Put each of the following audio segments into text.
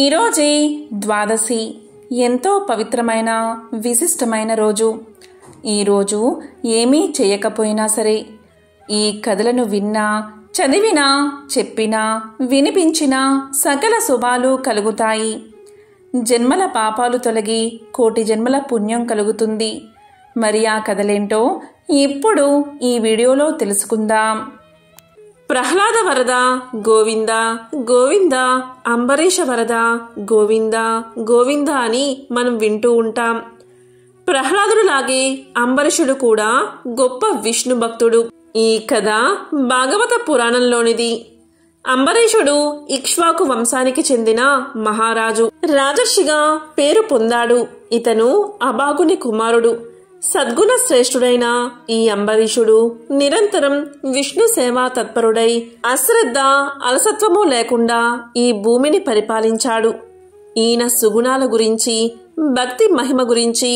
ఈరోజే ద్వాదశి ఎంతో పవిత్రమైన విశిష్టమైన రోజు ఈరోజు ఏమీ చేయకపోయినా సరే ఈ కథలను విన్నా చదివినా చెప్పినా వినిపించినా సకల శుభాలు కలుగుతాయి జన్మల పాపాలు తొలగి కోటి జన్మల పుణ్యం కలుగుతుంది మరి ఆ కథలేంటో ఇప్పుడు ఈ వీడియోలో తెలుసుకుందాం ప్రహ్లాద వరద గోవింద గోవింద అంబరీష వరద గోవింద గోవింద అని మనం వింటూ ఉంటాం ప్రహ్లాదుడులాగే అంబరీషుడు కూడా గొప్ప విష్ణు భక్తుడు ఈ కథ భాగవత పురాణంలోనిది అంబరీషుడు ఇక్ష్వాకు వంశానికి చెందిన మహారాజు రాజర్షిగా పేరు పొందాడు ఇతను అబాగుని కుమారుడు సద్గుణ శ్రేష్ఠుడైన ఈ అంబరీషుడు నిరంతరం విష్ణు సేవా తత్పరుడై అశ్రద్ధ అలసత్వము లేకుండా ఈ భూమిని పరిపాలించాడు ఈయన సుగుణాల గురించి భక్తి మహిమ గురించి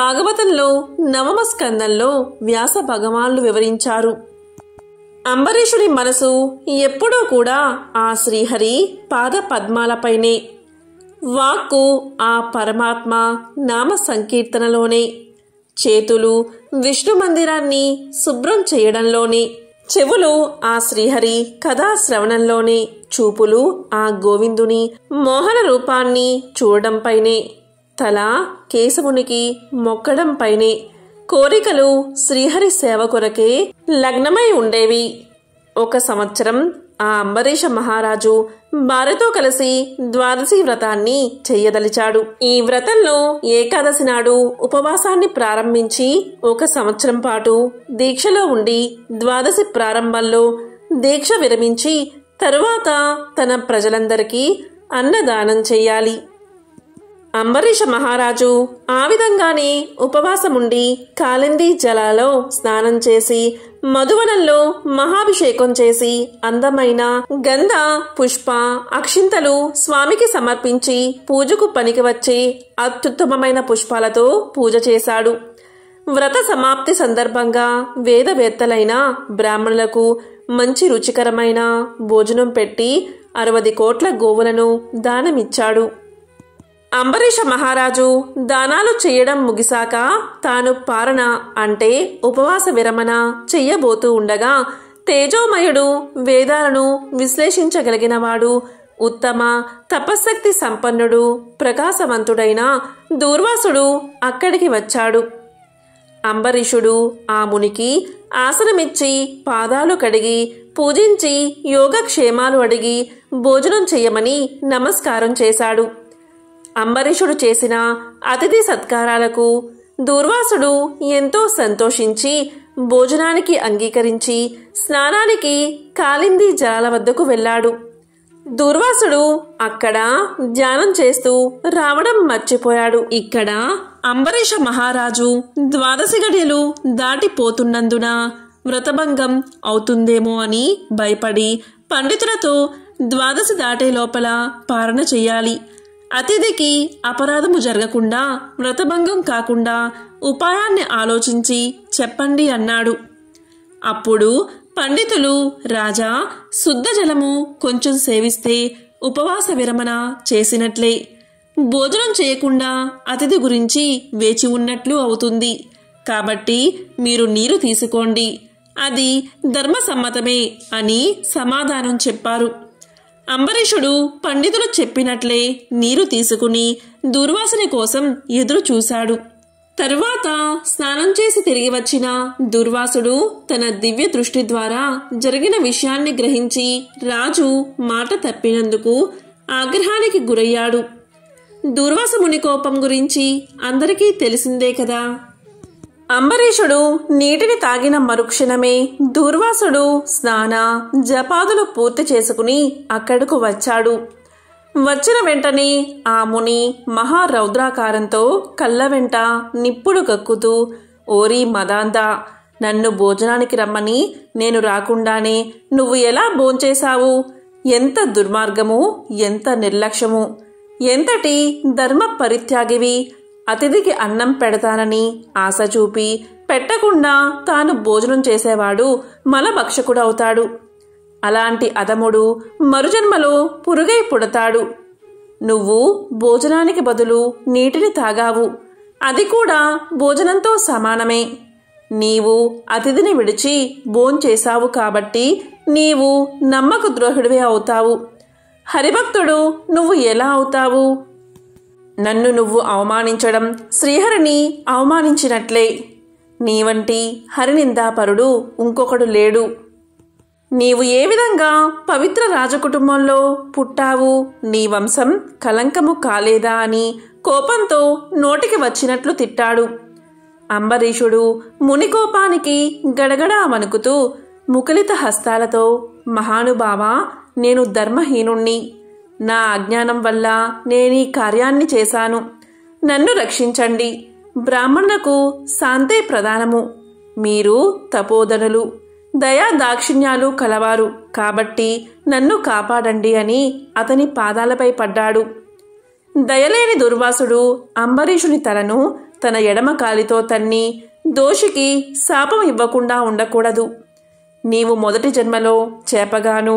భాగవతంలో నవమ స్కందంలో వ్యాస భగవాన్లు వివరించారు అంబరీషుడి మనసు ఎప్పుడూ కూడా ఆ శ్రీహరి పాద పద్మాలపైనే వాక్కు ఆ పరమాత్మ నామ సంకీర్తనలోనే చేతులు విష్ణు మందిరాన్ని శుభ్రం చేయడంలోనే చెవులు ఆ శ్రీహరి కథా శ్రవణంలోనే చూపులు ఆ గోవిందుని మోహన రూపాన్ని చూడడంపైనే తల కేశవునికి మొక్కడంపైనే కోరికలు శ్రీహరి సేవ కొరకే లగ్నమై ఉండేవి ఒక సంవత్సరం ఆ అంబరీష మహారాజు భార్యతో కలిసి ద్వాదశి వ్రతాన్ని చెయ్యదలిచాడు ఈ వ్రతంలో ఏకాదశి నాడు ఉపవాసాన్ని ప్రారంభించి ఒక సంవత్సరం పాటు దీక్షలో ఉండి ద్వాదశి ప్రారంభంలో దీక్ష విరమించి తరువాత తన ప్రజలందరికీ అన్నదానం చేయాలి అంబరీష మహారాజు ఆ విధంగానే ఉపవాసముండి కాలిందీ జలాలో స్నానం చేసి మధువనంలో మహాభిషేకం చేసి అందమైన గంధ పుష్ప అక్షింతలు స్వామికి సమర్పించి పూజకు పనికి వచ్చే అత్యుత్తమమైన పుష్పాలతో పూజ చేశాడు వ్రత సమాప్తి సందర్భంగా వేదవేత్తలైన బ్రాహ్మణులకు మంచి రుచికరమైన భోజనం పెట్టి అరవది కోట్ల గోవులను దానమిచ్చాడు అంబరీష మహారాజు దానాలు చేయడం ముగిసాక తాను పారణ అంటే ఉపవాస విరమణ చెయ్యబోతూ ఉండగా తేజోమయుడు వేదాలను విశ్లేషించగలిగినవాడు ఉత్తమ తపశక్తి సంపన్నుడు ప్రకాశవంతుడైన దూర్వాసుడు అక్కడికి వచ్చాడు అంబరీషుడు ఆ మునికి ఆసనమిచ్చి పాదాలు కడిగి పూజించి యోగక్షేమాలు అడిగి భోజనం చేయమని నమస్కారం చేశాడు అంబరీషుడు చేసిన అతిథి సత్కారాలకు దూర్వాసుడు ఎంతో సంతోషించి భోజనానికి అంగీకరించి స్నానానికి కాలింది జలాల వద్దకు వెళ్ళాడు దూర్వాసుడు అక్కడ ధ్యానం చేస్తూ రావడం మర్చిపోయాడు ఇక్కడ అంబరీష మహారాజు ద్వాదశి గడియలు దాటిపోతున్నందున వ్రతభంగం అవుతుందేమో అని భయపడి పండితులతో ద్వాదశి దాటే లోపల పారణ చేయాలి అతిథికి అపరాధము జరగకుండా వ్రతభంగం కాకుండా ఉపాయాన్ని ఆలోచించి చెప్పండి అన్నాడు అప్పుడు పండితులు రాజా శుద్ధ జలము కొంచెం సేవిస్తే ఉపవాస విరమణ చేసినట్లే భోజనం చేయకుండా అతిథి గురించి వేచి ఉన్నట్లు అవుతుంది కాబట్టి మీరు నీరు తీసుకోండి అది ధర్మసమ్మతమే అని సమాధానం చెప్పారు అంబరీషుడు పండితులు చెప్పినట్లే నీరు తీసుకుని దుర్వాసని కోసం ఎదురు చూశాడు తరువాత స్నానం చేసి తిరిగి వచ్చిన దుర్వాసుడు తన దివ్య దృష్టి ద్వారా జరిగిన విషయాన్ని గ్రహించి రాజు మాట తప్పినందుకు ఆగ్రహానికి గురయ్యాడు దుర్వాసముని కోపం గురించి అందరికీ తెలిసిందే కదా అంబరీషుడు నీటిని తాగిన మరుక్షణమే దూర్వాసుడు స్నాన జపాదులు పూర్తి చేసుకుని అక్కడకు వచ్చాడు వచ్చిన వెంటనే ఆ ముని మహారౌద్రాకారంతో కళ్ళ వెంట నిప్పుడు కక్కుతూ ఓరి మదాంద నన్ను భోజనానికి రమ్మని నేను రాకుండానే నువ్వు ఎలా భోంచేశావు ఎంత దుర్మార్గము ఎంత నిర్లక్ష్యము ఎంతటి ధర్మ పరిత్యాగివి అతిథికి అన్నం పెడతానని ఆశ చూపి పెట్టకుండా తాను భోజనం చేసేవాడు మలభక్షకుడవుతాడు అలాంటి అదముడు మరుజన్మలో పురుగై పుడతాడు నువ్వు భోజనానికి బదులు నీటిని తాగావు అది కూడా భోజనంతో సమానమే నీవు అతిథిని విడిచి భోంచేశావు కాబట్టి నీవు నమ్మక ద్రోహుడివే అవుతావు హరిభక్తుడు నువ్వు ఎలా అవుతావు నన్ను నువ్వు అవమానించడం శ్రీహరిని అవమానించినట్లే నీ వంటి హరినిందాపరుడు ఇంకొకడు లేడు నీవు ఏ విధంగా పవిత్ర రాజకుటుంబంలో పుట్టావు నీ వంశం కలంకము కాలేదా అని కోపంతో నోటికి వచ్చినట్లు తిట్టాడు అంబరీషుడు మునికోపానికి గడగడా వణుకుతూ ముకలిత హస్తాలతో మహానుభావా నేను ధర్మహీనుణ్ణి నా అజ్ఞానం వల్ల నేను ఈ కార్యాన్ని చేశాను నన్ను రక్షించండి బ్రాహ్మణులకు శాంతే ప్రధానము మీరు తపోదనులు దయా దాక్షిణ్యాలు కలవారు కాబట్టి నన్ను కాపాడండి అని అతని పాదాలపై పడ్డాడు దయలేని దుర్వాసుడు అంబరీషుని తలను తన ఎడమ కాలితో తన్ని దోషికి శాపం ఇవ్వకుండా ఉండకూడదు నీవు మొదటి జన్మలో చేపగాను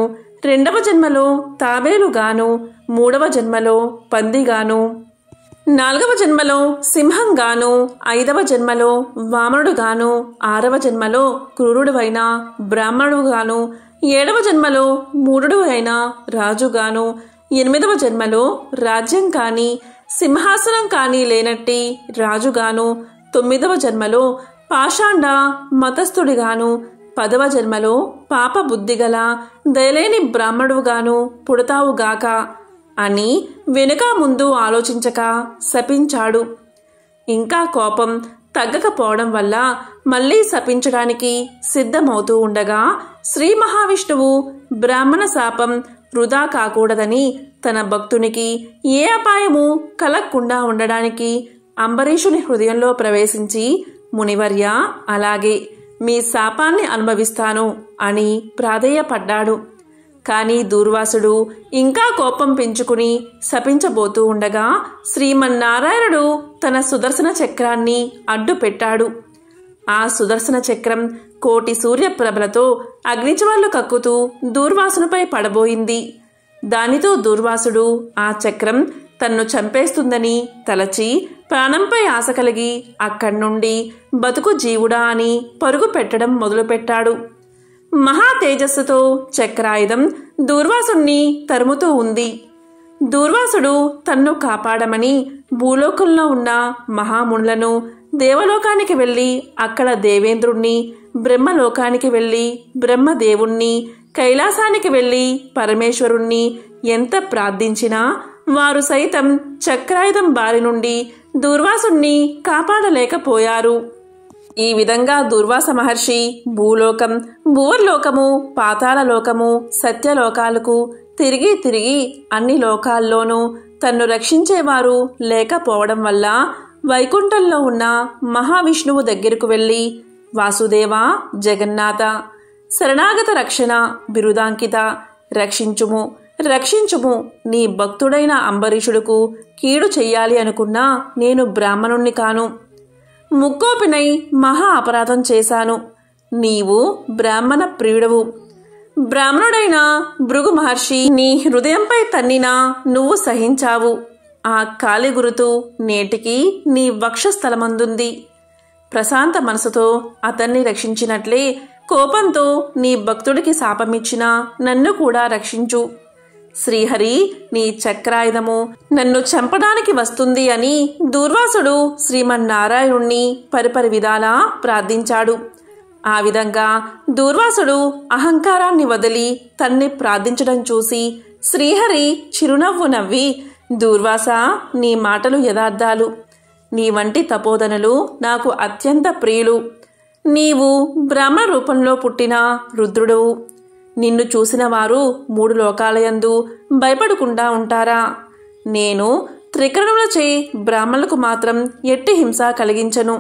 రెండవ జన్మలో తాబేలుగాను మూడవ జన్మలో పందిగాను నాలుగవ జన్మలో సింహంగాను ఐదవ జన్మలో వామనుడుగాను ఆరవ జన్మలో క్రూరుడువైన బ్రాహ్మణుడుగాను ఏడవ జన్మలో మూఢుడు అయిన రాజుగాను ఎనిమిదవ జన్మలో రాజ్యం కానీ సింహాసనం కానీ లేనట్టి రాజుగాను తొమ్మిదవ జన్మలో పాషాండ మతస్థుడిగాను పదవ జన్మలో పాప బుద్ధిగల దయలేని బ్రాహ్మణువుగాను పుడతావుగాక అని వెనుక ముందు ఆలోచించక శపించాడు ఇంకా కోపం తగ్గకపోవడం వల్ల మళ్ళీ శపించడానికి సిద్ధమవుతూ ఉండగా శ్రీ మహావిష్ణువు బ్రాహ్మణ శాపం వృధా కాకూడదని తన భక్తునికి ఏ అపాయము కలగకుండా ఉండడానికి అంబరీషుని హృదయంలో ప్రవేశించి మునివర్య అలాగే మీ శాపాన్ని అనుభవిస్తాను అని ప్రాధేయపడ్డాడు కానీ దూర్వాసుడు ఇంకా కోపం పెంచుకుని శపించబోతూ ఉండగా శ్రీమన్నారాయణుడు తన సుదర్శన చక్రాన్ని అడ్డుపెట్టాడు ఆ సుదర్శన చక్రం కోటి సూర్యప్రభలతో అగ్నిజ్వాళ్ళు కక్కుతూ దూర్వాసునుపై పడబోయింది దానితో దూర్వాసుడు ఆ చక్రం తన్ను చంపేస్తుందని తలచి ప్రాణంపై ఆశ కలిగి అక్కడి నుండి బతుకు జీవుడా అని పరుగు పెట్టడం మొదలుపెట్టాడు మహా తేజస్సుతో చక్రాయుధం దూర్వాసుణ్ణి తరుముతూ ఉంది దూర్వాసుడు తన్ను కాపాడమని భూలోకంలో ఉన్న మహామునులను దేవలోకానికి వెళ్ళి అక్కడ దేవేంద్రుణ్ణి బ్రహ్మలోకానికి వెళ్ళి బ్రహ్మదేవుణ్ణి కైలాసానికి వెళ్ళి పరమేశ్వరుణ్ణి ఎంత ప్రార్థించినా వారు సైతం చక్రాయుధం బారి నుండి దుర్వాసుణ్ణి కాపాడలేకపోయారు ఈ విధంగా దుర్వాస మహర్షి భూలోకం భూర్లోకము పాతాళలోకము సత్యలోకాలకు తిరిగి తిరిగి అన్ని లోకాల్లోనూ తన్ను రక్షించేవారు లేకపోవడం వల్ల వైకుంఠంలో ఉన్న మహావిష్ణువు దగ్గరకు వెళ్ళి వాసుదేవ జగన్నాథ శరణాగత రక్షణ బిరుదాంకిత రక్షించుము రక్షించుము నీ భక్తుడైన అంబరీషుడుకు కీడు చెయ్యాలి అనుకున్నా నేను బ్రాహ్మణుణ్ణి కాను ముక్కోపినై మహా అపరాధం చేశాను నీవు బ్రాహ్మణ ప్రియుడవు బ్రాహ్మణుడైన భృగు మహర్షి నీ హృదయంపై తన్నినా నువ్వు సహించావు ఆ కాలి గురుతు నేటికి నీ వక్షస్థలమందుంది ప్రశాంత మనసుతో అతన్ని రక్షించినట్లే కోపంతో నీ భక్తుడికి శాపమిచ్చినా నన్ను కూడా రక్షించు శ్రీహరి నీ చక్రాయుధము నన్ను చంపడానికి వస్తుంది అని దూర్వాసుడు శ్రీమన్నారాయణుణ్ణి పరిపరి విధాలా ప్రార్థించాడు ఆ విధంగా దూర్వాసుడు అహంకారాన్ని వదిలి తన్ని ప్రార్థించడం చూసి శ్రీహరి చిరునవ్వు నవ్వి దూర్వాస నీ మాటలు యథార్థాలు నీ వంటి తపోదనలు నాకు అత్యంత ప్రియులు నీవు బ్రహ్మ రూపంలో పుట్టిన రుద్రుడవు నిన్ను చూసిన వారు మూడు లోకాలయందు భయపడకుండా ఉంటారా నేను త్రికరణములు చేయి బ్రాహ్మణులకు మాత్రం ఎట్టి హింస కలిగించను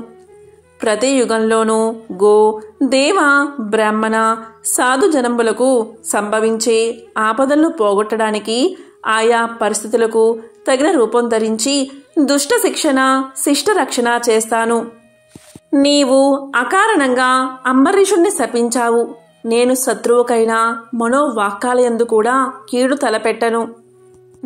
ప్రతి యుగంలోనూ గో దేవ బ్రాహ్మణ సాధు జనంబులకు సంభవించే ఆపదలను పోగొట్టడానికి ఆయా పరిస్థితులకు తగిన రూపం ధరించి దుష్ట శిక్షణ శిష్ట రక్షణ చేస్తాను నీవు అకారణంగా అంబరీషుణ్ణి శపించావు నేను శత్రువుకైనా మనోవాక్యాలయందు కూడా కీడు తలపెట్టను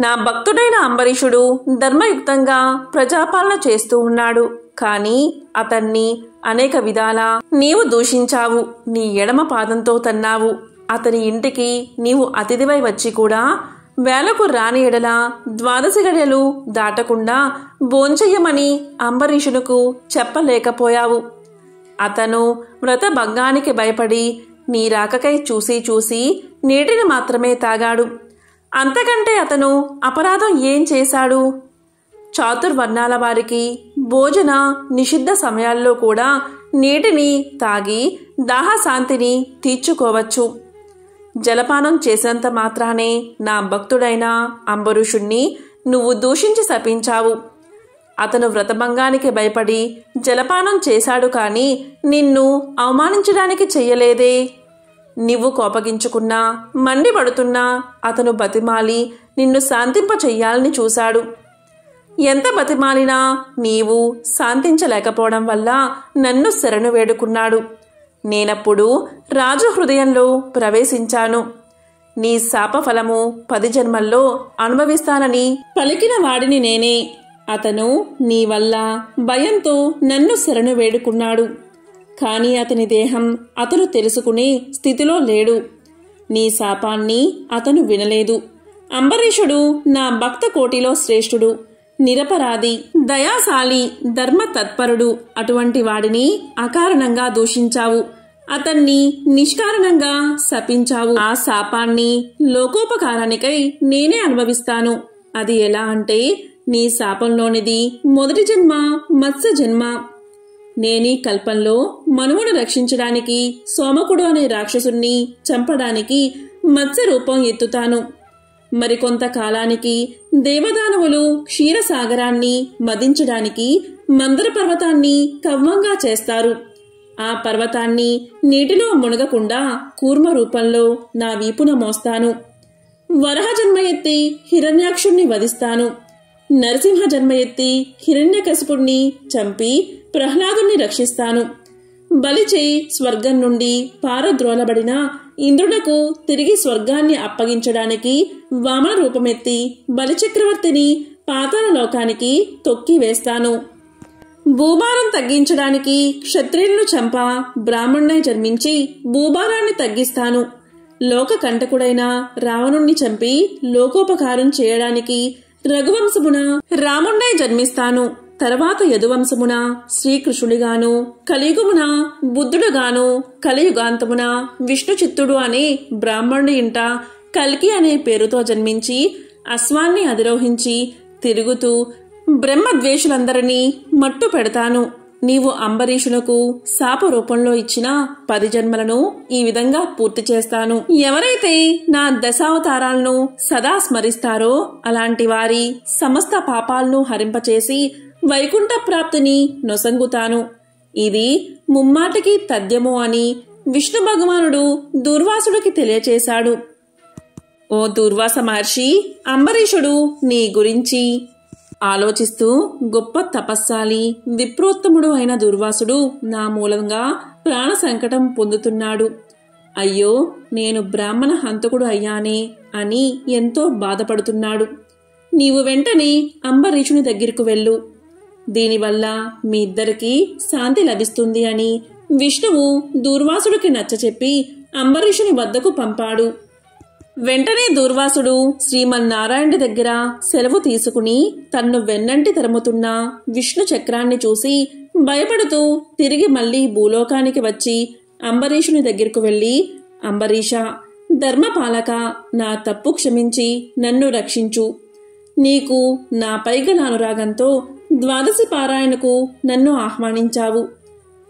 నా భక్తుడైన అంబరీషుడు ధర్మయుక్తంగా ప్రజాపాలన చేస్తూ ఉన్నాడు కానీ అతన్ని అనేక విధాల నీవు దూషించావు నీ ఎడమ పాదంతో తన్నావు అతని ఇంటికి నీవు అతిథివై వచ్చి కూడా వేలకు రాని ఎడల ద్వాదశి గడియలు దాటకుండా భోంచెయ్యమని అంబరీషునకు చెప్పలేకపోయావు అతను భగ్గానికి భయపడి నీ రాకకై చూసి చూసి నీటిని మాత్రమే తాగాడు అంతకంటే అతను అపరాధం ఏం చేశాడు చాతుర్వర్ణాల వారికి భోజన నిషిద్ధ సమయాల్లో కూడా నీటిని తాగి దాహశాంతిని తీర్చుకోవచ్చు జలపానం చేసినంత మాత్రానే నా భక్తుడైన అంబరుషుణ్ణి నువ్వు దూషించి శపించావు అతను వ్రతభంగానికి భయపడి జలపానం చేశాడు కానీ నిన్ను అవమానించడానికి చెయ్యలేదే నువ్వు కోపగించుకున్నా మండిపడుతున్నా అతను బతిమాలి నిన్ను శాంతింప చెయ్యాలని చూశాడు ఎంత బతిమాలినా నీవు శాంతించలేకపోవడం వల్ల నన్ను శరణు వేడుకున్నాడు నేనప్పుడు రాజు హృదయంలో ప్రవేశించాను నీ శాపఫలము పది జన్మల్లో అనుభవిస్తానని పలికిన వాడిని నేనే అతను నీ వల్ల భయంతో నన్ను శరణు వేడుకున్నాడు కానీ అతని దేహం అతను తెలుసుకునే స్థితిలో లేడు నీ శాపాన్ని అతను వినలేదు అంబరీషుడు నా భక్త కోటిలో శ్రేష్ఠుడు నిరపరాధి దయాశాలి ధర్మ తత్పరుడు అటువంటి వాడిని అకారణంగా దూషించావు అతన్ని నిష్కారణంగా శపించావు ఆ శాపాన్ని లోకోపకారానికై నేనే అనుభవిస్తాను అది ఎలా అంటే నీ శాపంలోనిది మొదటి జన్మ మత్స్య జన్మ నేనీ కల్పంలో మనువును రక్షించడానికి సోమకుడు అనే రాక్షసుణ్ణి చంపడానికి మత్స్య రూపం ఎత్తుతాను మరికొంతకాలానికి దేవదానవులు క్షీరసాగరాన్ని మదించడానికి మందర పర్వతాన్ని కవ్వంగా చేస్తారు ఆ పర్వతాన్ని నీటిలో మునగకుండా కూర్మ రూపంలో నా వీపున మోస్తాను వరహ జన్మ ఎత్తి హిరణ్యాక్షుణ్ణి వధిస్తాను నరసింహ జన్మ ఎత్తి కసిపుణ్ణి చంపి ప్రహ్లాదుణ్ణి రక్షిస్తాను బలిచేయి స్వర్గం నుండి పారద్రోలబడిన ఇంద్రుడకు తిరిగి స్వర్గాన్ని అప్పగించడానికి వామన రూపమెత్తి బలిచక్రవర్తిని పాతాల లోకానికి తొక్కివేస్తాను భూభారం తగ్గించడానికి క్షత్రియులను చంప బ్రాహ్మణ్ణి జన్మించి భూభారాన్ని తగ్గిస్తాను లోక కంటకుడైన రావణుణ్ణి చంపి లోకోపకారం చేయడానికి రఘువంశమున రాముండై జన్మిస్తాను తర్వాత యదువంశమున శ్రీకృష్ణుడిగాను కలియుగమున బుద్ధుడుగాను కలియుగాంతమున విష్ణు చిత్తుడు అనే బ్రాహ్మణుడి ఇంట కల్కి అనే పేరుతో జన్మించి అశ్వాన్ని అధిరోహించి తిరుగుతూ బ్రహ్మద్వేషులందరినీ మట్టు పెడతాను నీవు అంబరీషునకు శాప రూపంలో ఇచ్చిన పది జన్మలను ఈ విధంగా పూర్తి చేస్తాను ఎవరైతే నా దశావతారాలను సదా స్మరిస్తారో అలాంటి వారి సమస్త పాపాలను హరింపచేసి వైకుంఠ ప్రాప్తిని నొసంగుతాను ఇది ముమ్మాటికి తథ్యము అని విష్ణు భగవానుడు దుర్వాసుడికి తెలియచేశాడు ఓ దుర్వాస మహర్షి అంబరీషుడు నీ గురించి ఆలోచిస్తూ గొప్ప తపస్సాలి విప్రోత్తముడు అయిన దుర్వాసుడు నా మూలంగా ప్రాణ సంకటం పొందుతున్నాడు అయ్యో నేను బ్రాహ్మణ హంతకుడు అయ్యానే అని ఎంతో బాధపడుతున్నాడు నీవు వెంటనే అంబరీషుని దగ్గరకు వెళ్ళు దీనివల్ల మీ ఇద్దరికీ శాంతి లభిస్తుంది అని విష్ణువు దూర్వాసుడికి నచ్చచెప్పి అంబరీషుని వద్దకు పంపాడు వెంటనే దూర్వాసుడు శ్రీమన్నారాయణుడి దగ్గర సెలవు తీసుకుని తన్ను వెన్నంటి తరుముతున్న విష్ణు చక్రాన్ని చూసి భయపడుతూ తిరిగి మళ్ళీ భూలోకానికి వచ్చి అంబరీషుని దగ్గరకు వెళ్ళి అంబరీష ధర్మపాలక నా తప్పు క్షమించి నన్ను రక్షించు నీకు నా గల అనురాగంతో ద్వాదశి పారాయణకు నన్ను ఆహ్వానించావు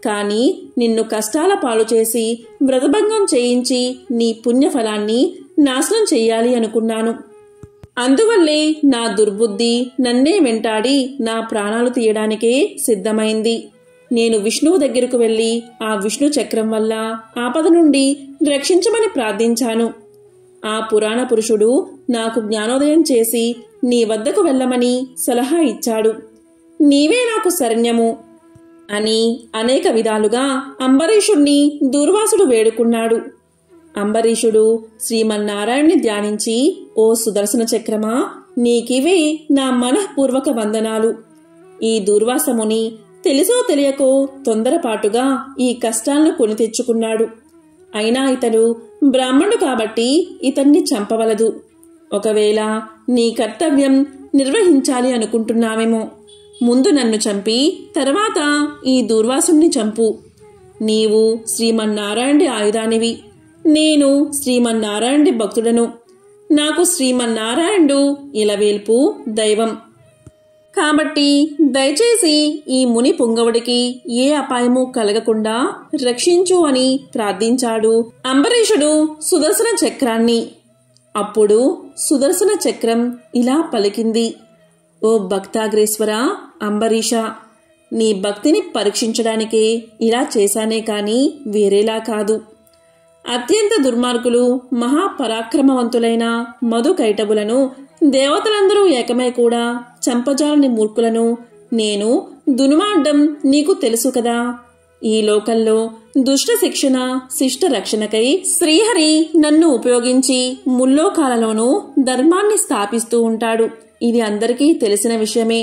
కానీ నిన్ను కష్టాల పాలు చేసి వ్రతభంగం చేయించి నీ పుణ్యఫలాన్ని నాశనం చెయ్యాలి అనుకున్నాను అందువల్లే నా దుర్బుద్ధి నన్నే వెంటాడి నా ప్రాణాలు తీయడానికే సిద్ధమైంది నేను విష్ణువు దగ్గరకు వెళ్ళి ఆ విష్ణు చక్రం వల్ల ఆపద నుండి రక్షించమని ప్రార్థించాను ఆ పురాణ పురుషుడు నాకు జ్ఞానోదయం చేసి నీ వద్దకు వెళ్ళమని సలహా ఇచ్చాడు నీవే నాకు శరణ్యము అని అనేక విధాలుగా అంబరీషుణ్ణి దూర్వాసుడు వేడుకున్నాడు అంబరీషుడు శ్రీమన్నారాయణ్ణి ధ్యానించి ఓ సుదర్శన చక్రమా నీకివే నా మనఃపూర్వక వందనాలు ఈ దుర్వాసముని తెలుసో తెలియకో తొందరపాటుగా ఈ కష్టాలను కొని తెచ్చుకున్నాడు అయినా ఇతడు బ్రాహ్మణుడు కాబట్టి ఇతన్ని చంపవలదు ఒకవేళ నీ కర్తవ్యం నిర్వహించాలి అనుకుంటున్నావేమో ముందు నన్ను చంపి తర్వాత ఈ దుర్వాసుని చంపు నీవు శ్రీమన్నారాయణ ఆయుధానివి నేను శ్రీమన్నారాయణుడి భక్తుడను నాకు శ్రీమన్నారాయణుడు ఇలవేల్పు దైవం కాబట్టి దయచేసి ఈ ముని పుంగవుడికి ఏ అపాయము కలగకుండా రక్షించు అని ప్రార్థించాడు అంబరీషుడు సుదర్శన చక్రాన్ని అప్పుడు సుదర్శన చక్రం ఇలా పలికింది ఓ భక్తాగ్రేశ్వర అంబరీష నీ భక్తిని పరీక్షించడానికే ఇలా చేశానే కానీ వేరేలా కాదు అత్యంత దుర్మార్గులు మహాపరాక్రమవంతులైన కైటబులను దేవతలందరూ ఏకమై కూడా చంపజాలని మూర్ఖులను నేను దునుమాడ్డం నీకు తెలుసు కదా ఈ లోకంలో దుష్ట శిక్షణ శిష్ట రక్షణకై శ్రీహరి నన్ను ఉపయోగించి ముల్లోకాలలోనూ ధర్మాన్ని స్థాపిస్తూ ఉంటాడు ఇది అందరికీ తెలిసిన విషయమే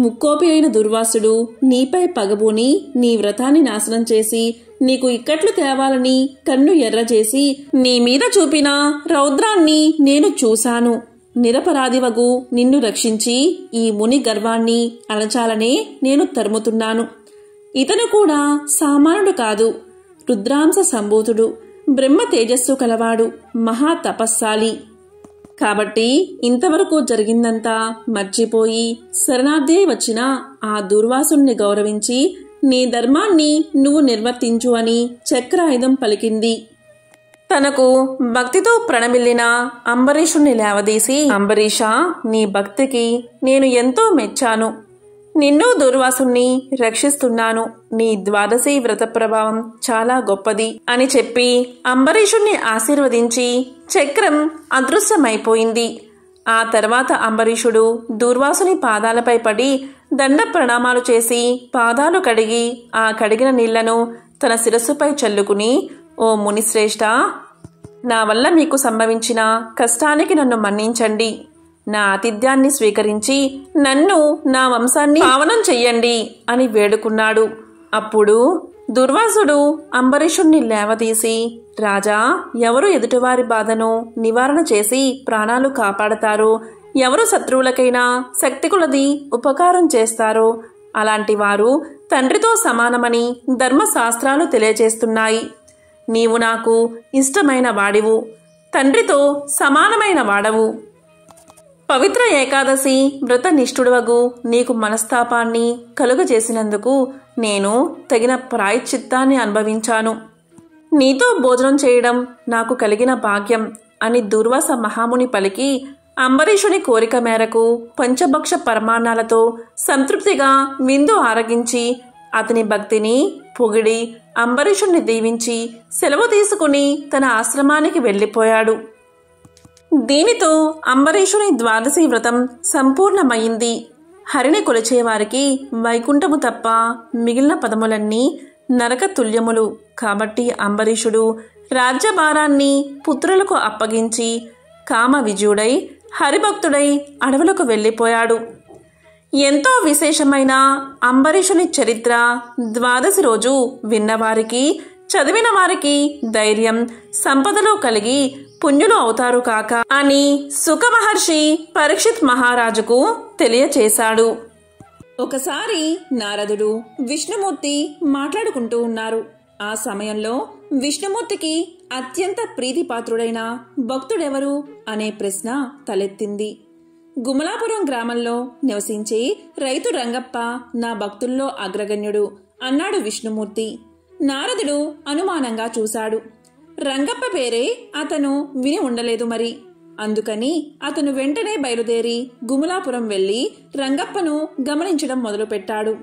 ముక్కోపి అయిన దుర్వాసుడు నీపై పగబూని నీ వ్రతాన్ని నాశనం చేసి నీకు ఇక్కట్లు తేవాలని కన్ను ఎర్రచేసి నీ మీద చూపిన రౌద్రాన్ని నేను చూశాను నిరపరాధివగు నిన్ను రక్షించి ఈ ముని గర్వాన్ని అలచాలనే నేను తరుముతున్నాను ఇతను కూడా సామానుడు కాదు రుద్రాంశ సంభూతుడు బ్రహ్మ తేజస్సు కలవాడు మహా తపస్సాలి కాబట్టి ఇంతవరకు జరిగిందంతా మర్చిపోయి శరణార్థే వచ్చిన ఆ దుర్వాసుని గౌరవించి నీ ధర్మాన్ని నువ్వు నిర్వర్తించు అని చక్రాయుధం పలికింది తనకు భక్తితో ప్రణమిల్లిన అంబరీషుణ్ణి లేవదీసి అంబరీషా నీ భక్తికి నేను ఎంతో మెచ్చాను నిన్ను దుర్వాసుణ్ణి రక్షిస్తున్నాను నీ ద్వాదశి వ్రత ప్రభావం చాలా గొప్పది అని చెప్పి అంబరీషుణ్ణి ఆశీర్వదించి చక్రం అదృశ్యమైపోయింది ఆ తర్వాత అంబరీషుడు దుర్వాసుని పాదాలపై పడి దండ ప్రణామాలు చేసి పాదాలు కడిగి ఆ కడిగిన నీళ్లను తన శిరస్సుపై చల్లుకుని ఓ మునిశ్రేష్ఠ నా వల్ల మీకు సంభవించిన కష్టానికి నన్ను మన్నించండి నా ఆతిథ్యాన్ని స్వీకరించి నన్ను నా వంశాన్ని పావనం చెయ్యండి అని వేడుకున్నాడు అప్పుడు దుర్వాసుడు అంబరీషుణ్ణి లేవదీసి రాజా ఎవరు ఎదుటివారి బాధను నివారణ చేసి ప్రాణాలు కాపాడతారు ఎవరు శత్రువులకైనా శక్తి కొలది ఉపకారం చేస్తారు అలాంటి వారు తండ్రితో సమానమని ధర్మశాస్త్రాలు తెలియజేస్తున్నాయి నీవు నాకు ఇష్టమైన వాడివు తండ్రితో సమానమైన వాడవు పవిత్ర ఏకాదశి వ్రత నిష్ఠుడవగు నీకు మనస్తాపాన్ని కలుగజేసినందుకు నేను తగిన ప్రాయశ్చిత్తాన్ని అనుభవించాను నీతో భోజనం చేయడం నాకు కలిగిన భాగ్యం అని దుర్వాస మహాముని పలికి అంబరీషుని కోరిక మేరకు పంచభక్ష పరమాణాలతో సంతృప్తిగా విందు ఆరగించి అతని భక్తిని పొగిడి అంబరీషుణ్ణి దీవించి సెలవు తీసుకుని తన ఆశ్రమానికి వెళ్ళిపోయాడు దీనితో అంబరీషుని ద్వాదశి వ్రతం సంపూర్ణమైంది హరిణి కొలిచేవారికి వైకుంఠము తప్ప మిగిలిన పదములన్నీ నరక తుల్యములు కాబట్టి అంబరీషుడు రాజ్యభారాన్ని పుత్రులకు అప్పగించి కామ విజయుడై హరిభక్తుడై అడవులకు వెళ్ళిపోయాడు ఎంతో విశేషమైన అంబరీషుని చరిత్ర ద్వాదశి రోజు విన్నవారికి చదివిన వారికి ధైర్యం సంపదలు కలిగి పుణ్యులు అవుతారు కాక అని సుఖమహర్షి పరీక్షిత్ మహారాజుకు తెలియచేశాడు ఒకసారి నారదుడు విష్ణుమూర్తి మాట్లాడుకుంటూ ఉన్నారు ఆ సమయంలో విష్ణుమూర్తికి అత్యంత ప్రీతిపాత్రుడైన భక్తుడెవరు అనే ప్రశ్న తలెత్తింది గుమలాపురం గ్రామంలో నివసించే రైతు రంగప్ప నా భక్తుల్లో అగ్రగణ్యుడు అన్నాడు విష్ణుమూర్తి నారదుడు అనుమానంగా చూశాడు రంగప్ప పేరే అతను విని ఉండలేదు మరి అందుకని అతను వెంటనే బయలుదేరి గుమలాపురం వెళ్ళి రంగప్పను గమనించడం మొదలుపెట్టాడు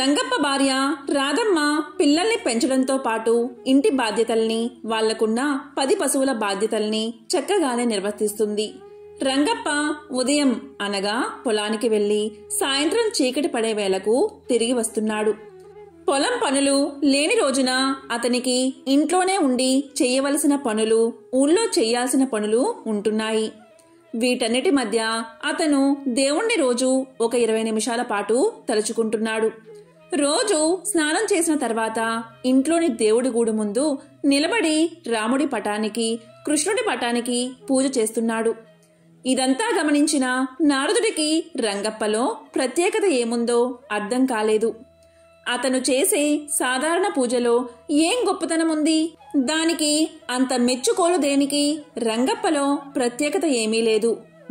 రంగప్ప భార్య రాధమ్మ పిల్లల్ని పెంచడంతో పాటు ఇంటి బాధ్యతల్ని వాళ్లకున్న పది పశువుల బాధ్యతల్ని చక్కగానే నిర్వర్తిస్తుంది రంగప్ప ఉదయం అనగా పొలానికి వెళ్ళి సాయంత్రం చీకటి పడే వేళకు తిరిగి వస్తున్నాడు పొలం పనులు లేని రోజున అతనికి ఇంట్లోనే ఉండి చేయవలసిన పనులు ఊళ్ళో చేయాల్సిన పనులు ఉంటున్నాయి వీటన్నిటి మధ్య అతను దేవుణ్ణి రోజు ఒక ఇరవై నిమిషాల పాటు తలుచుకుంటున్నాడు రోజు స్నానం చేసిన తర్వాత ఇంట్లోని దేవుడి గూడు ముందు నిలబడి రాముడి పటానికి కృష్ణుడి పటానికి పూజ చేస్తున్నాడు ఇదంతా గమనించిన నారదుడికి రంగప్పలో ప్రత్యేకత ఏముందో అర్థం కాలేదు అతను చేసే సాధారణ పూజలో ఏం గొప్పతనం ఉంది దానికి అంత మెచ్చుకోలు దేనికి రంగప్పలో ప్రత్యేకత ఏమీ లేదు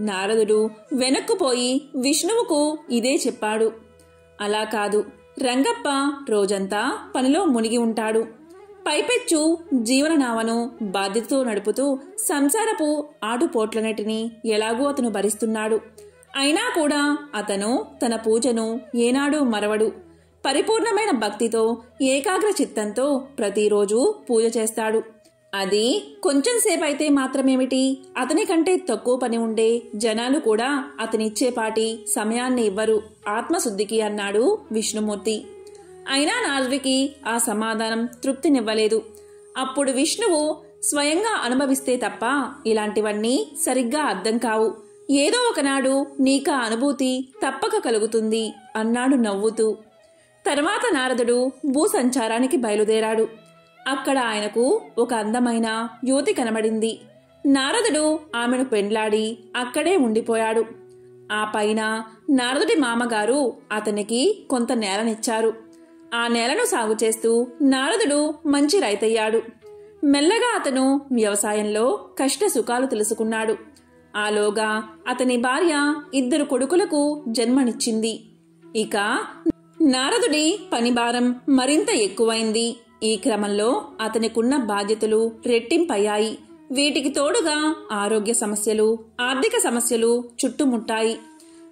నారదుడు వెనక్కుపోయి విష్ణువుకు ఇదే చెప్పాడు అలా కాదు రంగప్ప రోజంతా పనిలో మునిగి ఉంటాడు పైపెచ్చు జీవననావను బాధ్యతతో నడుపుతూ సంసారపు ఆటుపోట్లన్నిటిని ఎలాగూ అతను భరిస్తున్నాడు అయినా కూడా అతను తన పూజను ఏనాడు మరవడు పరిపూర్ణమైన భక్తితో ఏకాగ్ర చిత్తంతో ప్రతిరోజు పూజ చేస్తాడు అది కొంచెం సేపైతే మాత్రమేమిటి అతని కంటే తక్కువ పని ఉండే జనాలు కూడా అతనిచ్చేపాటి సమయాన్ని ఇవ్వరు ఆత్మశుద్ధికి అన్నాడు విష్ణుమూర్తి అయినా నాల్వికి ఆ సమాధానం తృప్తినివ్వలేదు అప్పుడు విష్ణువు స్వయంగా అనుభవిస్తే తప్ప ఇలాంటివన్నీ సరిగ్గా అర్థం కావు ఏదో ఒకనాడు నీకా అనుభూతి తప్పక కలుగుతుంది అన్నాడు నవ్వుతూ తర్వాత నారదుడు భూసంచారానికి బయలుదేరాడు అక్కడ ఆయనకు ఒక అందమైన యువతి కనబడింది నారదుడు ఆమెను పెండ్లాడి అక్కడే ఉండిపోయాడు ఆ పైన నారదుడి మామగారు అతనికి కొంత నేలనిచ్చారు ఆ నేలను సాగు చేస్తూ నారదుడు మంచి రైతయ్యాడు మెల్లగా అతను వ్యవసాయంలో కష్ట సుఖాలు తెలుసుకున్నాడు ఆలోగా అతని భార్య ఇద్దరు కొడుకులకు జన్మనిచ్చింది ఇక నారదుడి పనిభారం మరింత ఎక్కువైంది ఈ క్రమంలో అతనికున్న బాధ్యతలు రెట్టింపయ్యాయి వీటికి తోడుగా ఆరోగ్య సమస్యలు ఆర్థిక సమస్యలు చుట్టుముట్టాయి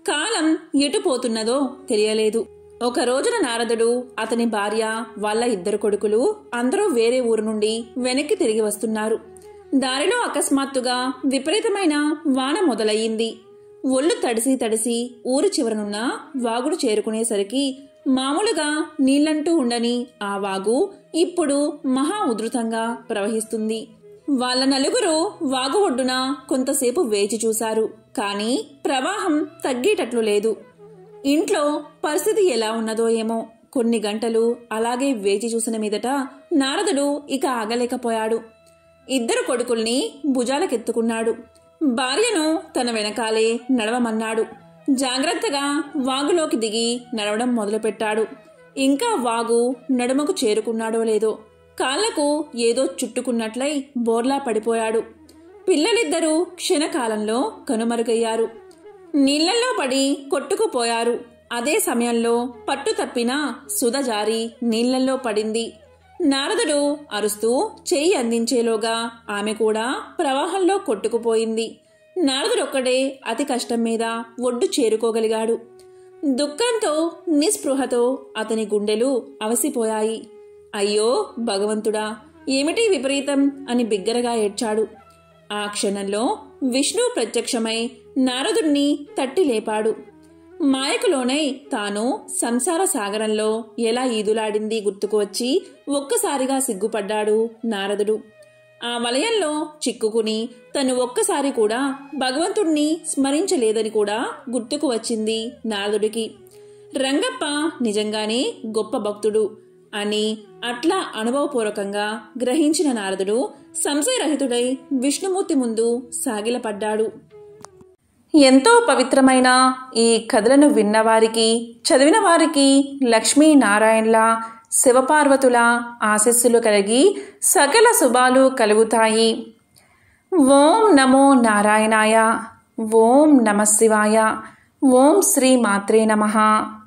కాలం ఎటుపోతున్నదో తెలియలేదు ఒక రోజున నారదుడు అతని భార్య వాళ్ళ ఇద్దరు కొడుకులు అందరూ వేరే ఊరు నుండి వెనక్కి తిరిగి వస్తున్నారు దారిలో అకస్మాత్తుగా విపరీతమైన వాన మొదలయ్యింది ఒళ్ళు తడిసి తడిసి ఊరు చివరనున్న వాగుడు చేరుకునేసరికి మామూలుగా నీళ్లంటూ ఉండని ఆ వాగు ఇప్పుడు మహా ఉధృతంగా ప్రవహిస్తుంది వాళ్ళ నలుగురు వాగు ఒడ్డున కొంతసేపు వేచి చూశారు కానీ ప్రవాహం తగ్గేటట్లు లేదు ఇంట్లో పరిస్థితి ఎలా ఉన్నదో ఏమో కొన్ని గంటలు అలాగే వేచి చూసిన మీదట నారదుడు ఇక ఆగలేకపోయాడు ఇద్దరు కొడుకుల్ని భుజాలకెత్తుకున్నాడు భార్యను తన వెనకాలే నడవమన్నాడు జాగ్రత్తగా వాగులోకి దిగి నడవడం మొదలుపెట్టాడు ఇంకా వాగు నడుమకు చేరుకున్నాడో లేదో కాళ్లకు ఏదో చుట్టుకున్నట్లై బోర్లా పడిపోయాడు పిల్లలిద్దరూ క్షణకాలంలో కనుమరుగయ్యారు నీళ్లలో పడి కొట్టుకుపోయారు అదే సమయంలో పట్టు తప్పిన సుధ జారి నీళ్లలో పడింది నారదుడు అరుస్తూ చేయి అందించేలోగా ఆమె కూడా ప్రవాహంలో కొట్టుకుపోయింది నారదుడొక్కడే అతి కష్టం మీద ఒడ్డు చేరుకోగలిగాడు దుఃఖంతో నిస్పృహతో అతని గుండెలు అవసిపోయాయి అయ్యో భగవంతుడా ఏమిటి విపరీతం అని బిగ్గరగా ఏడ్చాడు ఆ క్షణంలో విష్ణు ప్రత్యక్షమై నారదుణ్ణి తట్టి లేపాడు మాయకులోనై తాను సంసార సాగరంలో ఎలా ఈదులాడింది గుర్తుకు వచ్చి ఒక్కసారిగా సిగ్గుపడ్డాడు నారదుడు ఆ వలయంలో చిక్కుకుని తను ఒక్కసారి కూడా భగవంతుణ్ణి స్మరించలేదని కూడా గుర్తుకు వచ్చింది నారదుడికి రంగప్ప నిజంగానే గొప్ప భక్తుడు అని అట్లా అనుభవపూర్వకంగా గ్రహించిన నారదుడు సంశయరహితుడై విష్ణుమూర్తి ముందు సాగిలపడ్డాడు ఎంతో పవిత్రమైన ఈ కథలను విన్నవారికి చదివిన వారికి లక్ష్మీనారాయణలా శివపార్వతుల ఆశస్సులు కలిగి సకల శుభాలు కలుగుతాయి ఓం నమో నారాయణాయ ఓం నమ శివాయ ఓం శ్రీ మాత్రే నమ